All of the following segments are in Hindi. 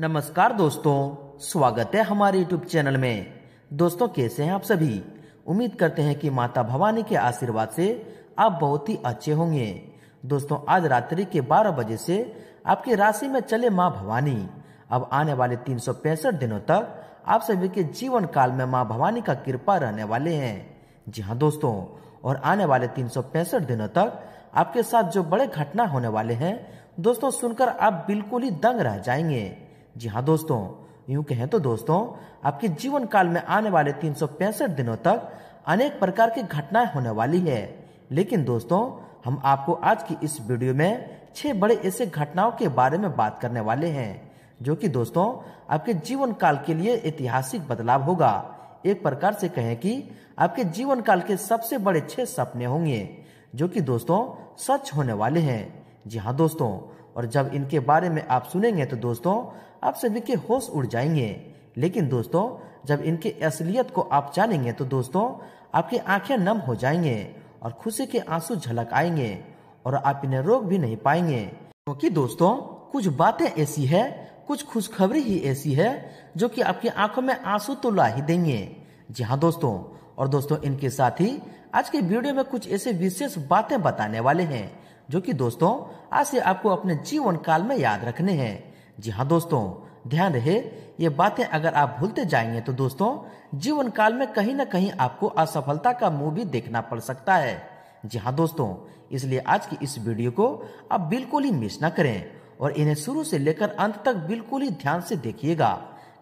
नमस्कार दोस्तों स्वागत है हमारे यूट्यूब चैनल में दोस्तों कैसे हैं आप सभी उम्मीद करते हैं कि माता भवानी के आशीर्वाद से आप बहुत ही अच्छे होंगे दोस्तों आज रात्रि के 12 बजे से आपकी राशि में चले माँ भवानी अब आने वाले तीन दिनों तक आप सभी के जीवन काल में माँ भवानी का कृपा रहने वाले हैं जी हाँ दोस्तों और आने वाले तीन दिनों तक आपके साथ जो बड़े घटना होने वाले हैं दोस्तों सुनकर आप बिल्कुल ही दंग रह जाएंगे जी हाँ दोस्तों यूं कहें तो दोस्तों आपके जीवन काल में आने वाले तीन दिनों तक अनेक प्रकार की घटनाएं होने वाली है लेकिन दोस्तों हम आपको आज की इस वीडियो में छह बड़े ऐसे घटनाओं के बारे में बात करने वाले हैं जो कि दोस्तों आपके जीवन काल के लिए ऐतिहासिक बदलाव होगा एक प्रकार से कहें कि आपके जीवन काल के सबसे बड़े छह सपने होंगे जो कि दोस्तों सच होने वाले हैं जी हाँ दोस्तों और जब इनके बारे में आप सुनेंगे तो दोस्तों आप सभी के होश उड़ जाएंगे लेकिन दोस्तों जब इनकी असलियत को आप जानेंगे तो दोस्तों आपकी आंखें नम हो जाएंगे और खुशी के आंसू झलक आएंगे और आप इन्हें रोक भी नहीं पाएंगे क्योंकि तो दोस्तों कुछ बातें ऐसी है कुछ खुशखबरी ही ऐसी है जो कि आपकी आंखों में आंसू तो ला ही देंगे जी हाँ दोस्तों और दोस्तों इनके साथ ही आज के वीडियो में कुछ ऐसे विशेष बातें बताने वाले हैं जो कि दोस्तों आज से आपको अपने जीवन काल में याद रखने हैं जी हाँ दोस्तों ध्यान रहे ये बातें अगर आप भूलते जाएंगे तो दोस्तों जीवन काल में कहीं ना कहीं आपको असफलता का मुंह भी देखना पड़ सकता है जी हाँ दोस्तों इसलिए आज की इस वीडियो को आप बिल्कुल ही मिस ना करें और इन्हें शुरू से लेकर अंत तक बिल्कुल ही ध्यान से देखिएगा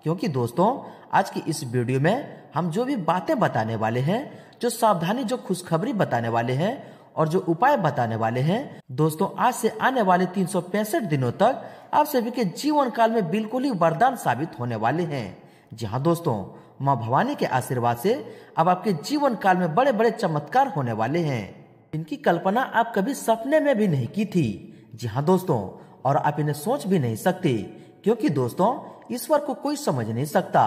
क्योंकि दोस्तों आज की इस वीडियो में हम जो भी बातें बताने वाले हैं जो सावधानी जो खुशखबरी बताने वाले हैं और जो उपाय बताने वाले हैं दोस्तों आज से आने वाले तीन दिनों तक आप सभी के जीवन काल में बिल्कुल ही वरदान साबित होने वाले हैं जी हाँ दोस्तों माँ भवानी के आशीर्वाद से अब आपके जीवन काल में बड़े बड़े चमत्कार होने वाले हैं इनकी कल्पना आप कभी सपने में भी नहीं की थी जी हाँ दोस्तों और आप इन्हें सोच भी नहीं सकते क्योंकि दोस्तों ईश्वर को कोई समझ नहीं सकता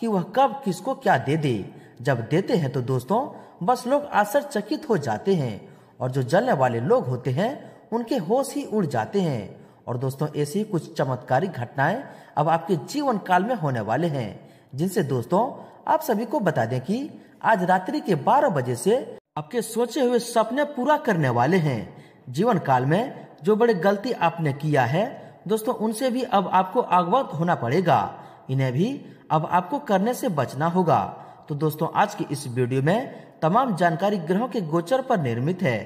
कि वह कब किसको क्या दे दे जब देते हैं तो दोस्तों बस लोग आश्चर्यचकित हो जाते हैं और जो जलने वाले लोग होते हैं उनके होश ही उड़ जाते हैं और दोस्तों ऐसी कुछ चमत्कारी घटनाएं अब आपके जीवन काल में होने वाले हैं जिनसे दोस्तों आप सभी को बता दें कि आज रात्रि के 12 बजे से आपके सोचे हुए सपने पूरा करने वाले हैं जीवन काल में जो बड़े गलती आपने किया है दोस्तों उनसे भी अब आपको अगवत होना पड़ेगा इन्हें भी अब आपको करने से बचना होगा तो दोस्तों आज की इस वीडियो में तमाम जानकारी ग्रहों के गोचर पर निर्मित है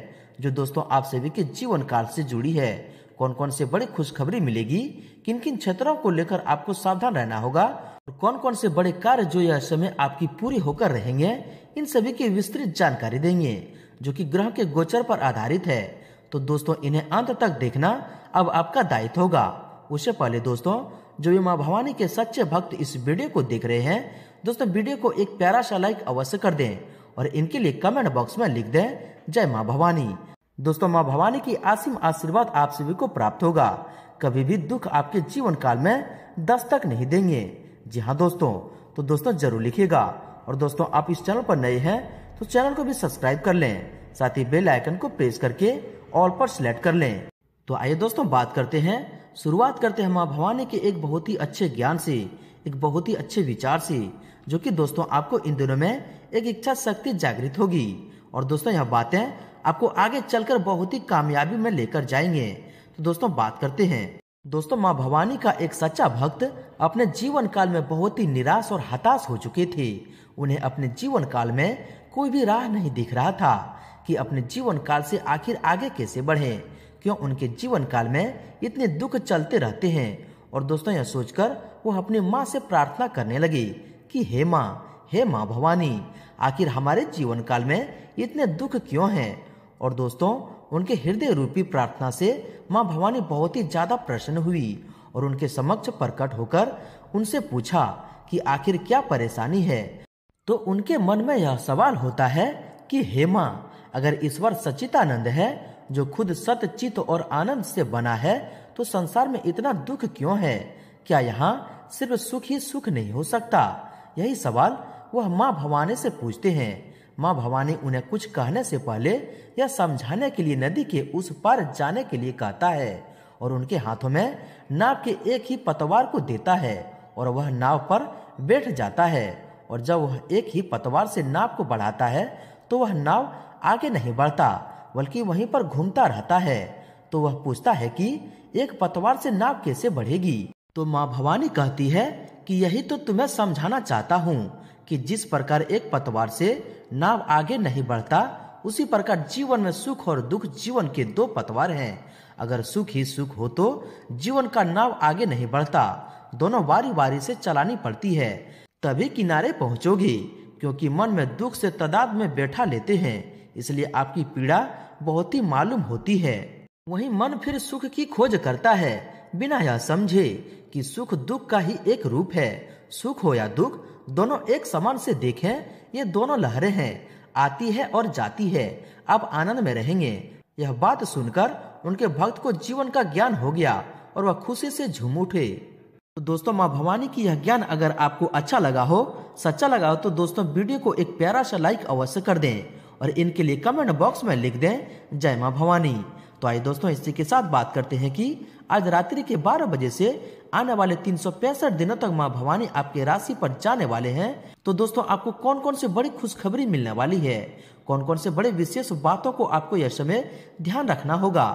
जो दोस्तों आप सभी के जीवन काल से जुड़ी है कौन कौन से बड़ी खुशखबरी मिलेगी किन किन क्षेत्रों को लेकर आपको सावधान रहना होगा और कौन कौन से बड़े कार्य जो यह समय आपकी पूरी होकर रहेंगे इन सभी की विस्तृत जानकारी देंगे जो कि ग्रह के गोचर पर आधारित है तो दोस्तों इन्हें अंत तक देखना अब आपका दायित्व होगा उससे पहले दोस्तों जो ये माँ भवानी के सच्चे भक्त इस वीडियो को देख रहे हैं दोस्तों वीडियो को एक प्यारा सा लाइक अवश्य कर दें और इनके लिए कमेंट बॉक्स में लिख दें जय माँ भवानी दोस्तों माँ भवानी की आसिम आशीर्वाद आप सभी को प्राप्त होगा कभी भी दुख आपके जीवन काल में दस्तक नहीं देंगे जी हाँ दोस्तों तो दोस्तों जरूर लिखिएगा और दोस्तों आप इस चैनल पर नए हैं तो चैनल को भी सब्सक्राइब कर लें साथ ही बेल आइकन को प्रेस करके ऑल पर सिलेक्ट कर लें तो आइए दोस्तों बात करते हैं शुरुआत करते हैं माँ भवानी के एक बहुत ही अच्छे ज्ञान से एक बहुत ही अच्छे विचार से जो कि दोस्तों आपको इन दिनों में एक इच्छा शक्ति जागृत होगी और दोस्तों यह बातें आपको आगे चलकर बहुत ही कामयाबी में लेकर जाएंगे तो दोस्तों बात करते हैं दोस्तों माँ भवानी का एक सच्चा भक्त अपने जीवन काल में बहुत ही निराश और हताश हो चुके थे उन्हें अपने जीवन काल में कोई भी राह नहीं दिख रहा था कि अपने जीवन काल से आखिर आगे कैसे बढ़े क्यों उनके जीवन काल में इतने दुख चलते रहते हैं और दोस्तों यह सोचकर वो अपनी माँ से प्रार्थना करने लगी कि हे माँ हे माँ भवानी आखिर हमारे जीवन काल में इतने दुख क्यों हैं और दोस्तों उनके हृदय रूपी प्रार्थना से माँ भवानी बहुत ही ज़्यादा प्रसन्न हुई और उनके समक्ष प्रकट होकर उनसे पूछा कि आखिर क्या परेशानी है तो उनके मन में यह सवाल होता है कि हे माँ अगर ईश्वर सचितानंद है जो खुद सत चित और आनंद से बना है तो संसार में इतना दुख क्यों है क्या यहाँ सिर्फ सुख ही सुख नहीं हो सकता यही सवाल वह माँ भवानी से पूछते हैं माँ भवानी उन्हें कुछ कहने से पहले या समझाने के लिए नदी के उस पार जाने के लिए कहता है और उनके हाथों में नाव के एक ही पतवार को देता है और वह नाव पर बैठ जाता है और जब वह एक ही पतवार से नाव को बढ़ाता है तो वह नाव आगे नहीं बढ़ता बल्कि वहीं पर घूमता रहता है तो वह पूछता है कि एक पतवार से नाव कैसे बढ़ेगी तो माँ भवानी कहती है कि यही तो तुम्हें समझाना चाहता हूँ कि जिस प्रकार एक पतवार से नाव आगे नहीं बढ़ता उसी प्रकार जीवन में सुख और दुख जीवन के दो पतवार हैं अगर सुख ही सुख हो तो जीवन का नाव आगे नहीं बढ़ता दोनों बारी बारी से चलानी पड़ती है तभी किनारे पहुंचोगी क्योंकि मन में दुख से तादाद में बैठा लेते हैं इसलिए आपकी पीड़ा बहुत ही मालूम होती है वहीं मन फिर सुख की खोज करता है बिना यह समझे कि सुख दुख का ही एक रूप है सुख हो या दुख दोनों एक समान से देखें ये दोनों लहरें हैं आती है और जाती है आप आनंद में रहेंगे यह बात सुनकर उनके भक्त को जीवन का ज्ञान हो गया और वह खुशी से झूम उठे तो दोस्तों माँ भवानी की यह ज्ञान अगर आपको अच्छा लगा हो सच्चा लगा हो तो दोस्तों वीडियो को एक प्यारा सा लाइक अवश्य कर दें और इनके लिए कमेंट बॉक्स में लिख दें जय माँ भवानी तो आइए दोस्तों इसी के साथ बात करते हैं कि आज रात्रि के 12 बजे से आने वाले तीन दिनों तक माँ भवानी आपके राशि पर जाने वाले हैं तो दोस्तों आपको कौन कौन से बड़ी खुशखबरी मिलने वाली है कौन कौन से बड़े विशेष बातों को आपको यह समय ध्यान रखना होगा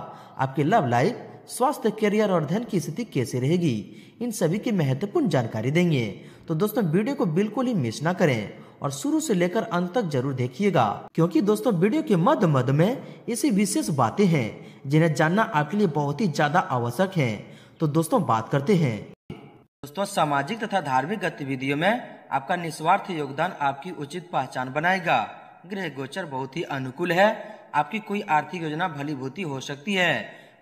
आपके लव लाइफ स्वास्थ्य करियर और धन की स्थिति कैसे रहेगी इन सभी की महत्वपूर्ण जानकारी देंगे तो दोस्तों वीडियो को बिल्कुल ही मिस ना करें और शुरू से लेकर अंत तक जरूर देखिएगा क्योंकि दोस्तों वीडियो के मध्य मध्य में ऐसी विशेष बातें हैं जिन्हें जानना आपके लिए बहुत ही ज्यादा आवश्यक है तो दोस्तों बात करते हैं दोस्तों सामाजिक तथा धार्मिक गतिविधियों में आपका निस्वार्थ योगदान आपकी उचित पहचान बनाएगा गृह गोचर बहुत ही अनुकूल है आपकी कोई आर्थिक योजना भलीभूति हो सकती है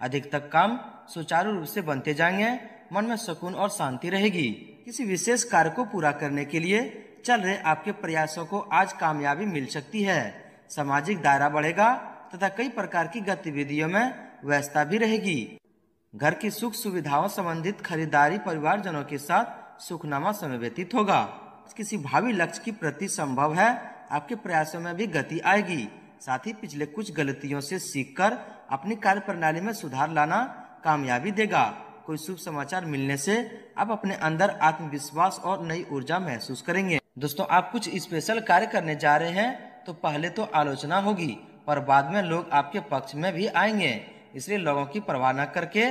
अधिकतर काम सुचारू रूप से बनते जाएंगे मन में सुकून और शांति रहेगी किसी विशेष कार्य को पूरा करने के लिए चल रहे आपके प्रयासों को आज कामयाबी मिल सकती है सामाजिक दायरा बढ़ेगा तथा कई प्रकार की गतिविधियों में व्यस्तता भी रहेगी घर की सुख सुविधाओं संबंधित खरीदारी परिवार जनों के साथ सुखनामा समय व्यतीत होगा किसी भावी लक्ष्य की प्रति संभव है आपके प्रयासों में भी गति आएगी साथ ही पिछले कुछ गलतियों से सीखकर अपनी कार्य प्रणाली में सुधार लाना कामयाबी देगा कोई शुभ समाचार मिलने से आप अपने अंदर आत्मविश्वास और नई ऊर्जा महसूस करेंगे दोस्तों आप कुछ स्पेशल कार्य करने जा रहे हैं तो पहले तो आलोचना होगी और बाद में लोग आपके पक्ष में भी आएंगे इसलिए लोगों की परवाह न करके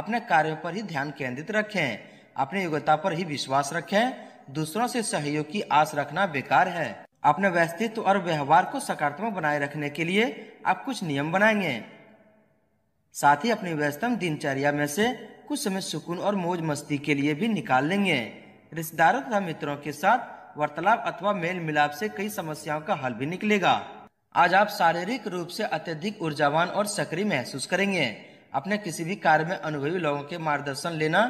अपने कार्यों पर ही ध्यान केंद्रित रखें अपनी योग्यता पर ही विश्वास रखें दूसरों से सहयोग की आस रखना बेकार है अपने व्यक्तित्व और व्यवहार को सकारात्मक बनाए रखने के लिए आप कुछ नियम बनाएंगे साथ ही अपनी व्यस्तम दिनचर्या में से कुछ समय सुकून और मौज मस्ती के लिए भी निकाल लेंगे रिश्तेदारों तथा मित्रों के साथ वार्तालाप अथवा मेल मिलाप से कई समस्याओं का हल भी निकलेगा आज आप शारीरिक रूप से अत्यधिक ऊर्जावान और सक्रिय महसूस करेंगे अपने किसी भी कार्य में अनुभवी लोगों के मार्गदर्शन लेना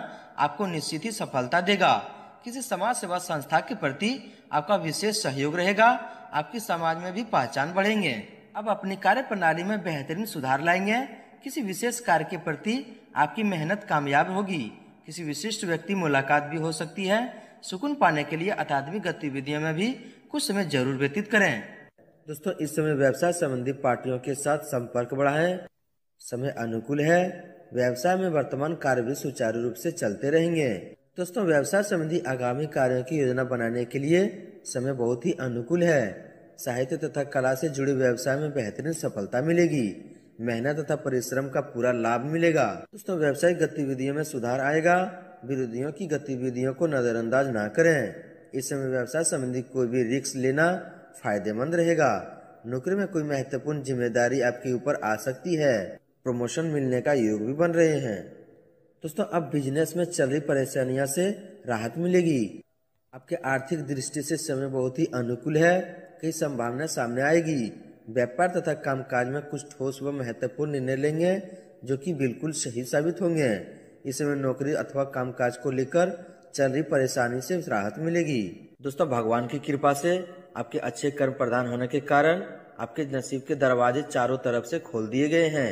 आपको निश्चित ही सफलता देगा किसी समाज सेवा संस्था के प्रति आपका विशेष सहयोग रहेगा आपकी समाज में भी पहचान बढ़ेंगे अब अपनी कार्य प्रणाली में बेहतरीन सुधार लाएंगे किसी विशेष कार्य के प्रति आपकी मेहनत कामयाब होगी किसी विशिष्ट व्यक्ति मुलाकात भी हो सकती है सुकून पाने के लिए अकादमिक गतिविधियों में भी कुछ समय जरूर व्यतीत करें दोस्तों इस समय व्यवसाय संबंधी पार्टियों के साथ संपर्क बढ़ाए समय अनुकूल है व्यवसाय में वर्तमान कार्य भी सुचारू रूप से चलते रहेंगे दोस्तों व्यवसाय संबंधी आगामी कार्यों की योजना बनाने के लिए समय बहुत ही अनुकूल है साहित्य तथा कला से जुड़े व्यवसाय में बेहतरीन सफलता मिलेगी मेहनत तथा परिश्रम का पूरा लाभ मिलेगा दोस्तों व्यवसायिक गतिविधियों में सुधार आएगा विरोधियों की गतिविधियों को नज़रअंदाज ना करें इस समय व्यवसाय संबंधी कोई भी रिक्स लेना फायदेमंद रहेगा नौकरी में कोई महत्वपूर्ण जिम्मेदारी आपके ऊपर आ सकती है प्रमोशन मिलने का योग भी बन रहे हैं दोस्तों अब बिजनेस में चल रही परेशानियों से राहत मिलेगी आपके आर्थिक दृष्टि से समय बहुत ही अनुकूल है कई संभावना सामने आएगी व्यापार तथा कामकाज में कुछ ठोस व महत्वपूर्ण निर्णय लेंगे जो कि बिल्कुल सही साबित होंगे इस समय नौकरी अथवा कामकाज को लेकर चल रही परेशानी से राहत मिलेगी दोस्तों भगवान की कृपा से आपके अच्छे कर्म प्रदान होने के कारण आपके नसीब के दरवाजे चारों तरफ से खोल दिए गए हैं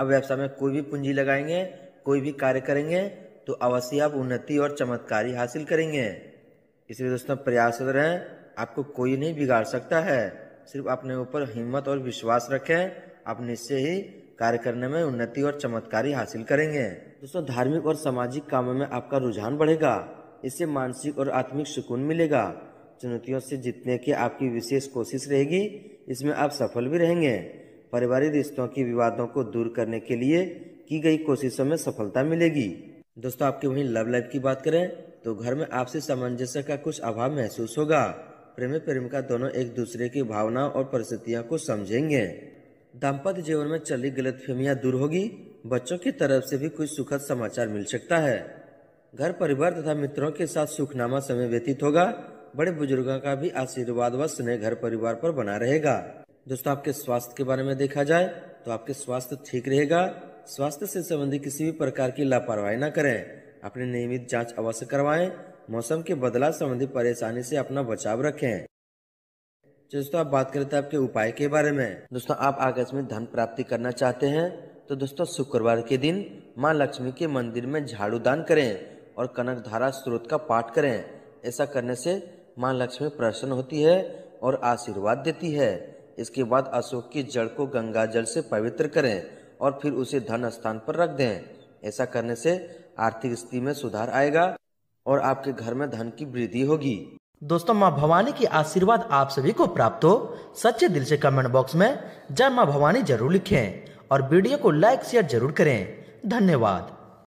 अब व्यवसाय में कोई भी पूंजी लगाएंगे कोई भी कार्य करेंगे तो अवश्य आप उन्नति और चमत्कारी हासिल करेंगे इसलिए दोस्तों प्रयासरत रहें आपको कोई नहीं बिगाड़ सकता है सिर्फ अपने ऊपर हिम्मत और विश्वास रखें आप निश्चय ही कार्य करने में उन्नति और चमत्कारी हासिल करेंगे दोस्तों धार्मिक और सामाजिक कामों में आपका रुझान बढ़ेगा इससे मानसिक और आत्मिक सुकून मिलेगा चुनौतियों से जीतने की आपकी विशेष कोशिश रहेगी इसमें आप सफल भी रहेंगे पारिवारिक रिश्तों की विवादों को दूर करने के लिए की गई कोशिशों में सफलता मिलेगी दोस्तों आपके वहीं लव लाइफ की बात करें तो घर में आपसे सामंजस्य का कुछ अभाव महसूस होगा प्रेमी प्रेमिका दोनों एक दूसरे की भावनाओं और परिस्थितियों को समझेंगे दाम्पत्य जीवन में चली गलत दूर होगी बच्चों की तरफ से भी कुछ सुखद समाचार मिल सकता है घर परिवार तथा मित्रों के साथ सुखनामा समय व्यतीत होगा बड़े बुजुर्गों का भी आशीर्वाद व स्नेह घर परिवार पर बना रहेगा दोस्तों आपके स्वास्थ्य के बारे में देखा जाए तो आपके स्वास्थ्य ठीक रहेगा स्वास्थ्य से संबंधित किसी भी प्रकार की लापरवाही न करें अपने नियमित जांच अवश्य करवाएं मौसम के बदलाव संबंधी परेशानी से अपना बचाव रखें दोस्तों आप बात करते हैं तो आपके उपाय के बारे में दोस्तों आप आकस्मिक धन प्राप्ति करना चाहते हैं तो दोस्तों शुक्रवार के दिन माँ लक्ष्मी के मंदिर में झाड़ू दान करें और कनक धारा स्रोत का पाठ करें ऐसा करने से माँ लक्ष्मी प्रसन्न होती है और आशीर्वाद देती है इसके बाद अशोक की जड़ को गंगा जल से पवित्र करें और फिर उसे धन स्थान पर रख दें ऐसा करने से आर्थिक स्थिति में सुधार आएगा और आपके घर में धन की वृद्धि होगी दोस्तों माँ भवानी की आशीर्वाद आप सभी को प्राप्त हो सच्चे दिल से कमेंट बॉक्स में जय माँ भवानी जरूर लिखें और वीडियो को लाइक शेयर जरूर करें धन्यवाद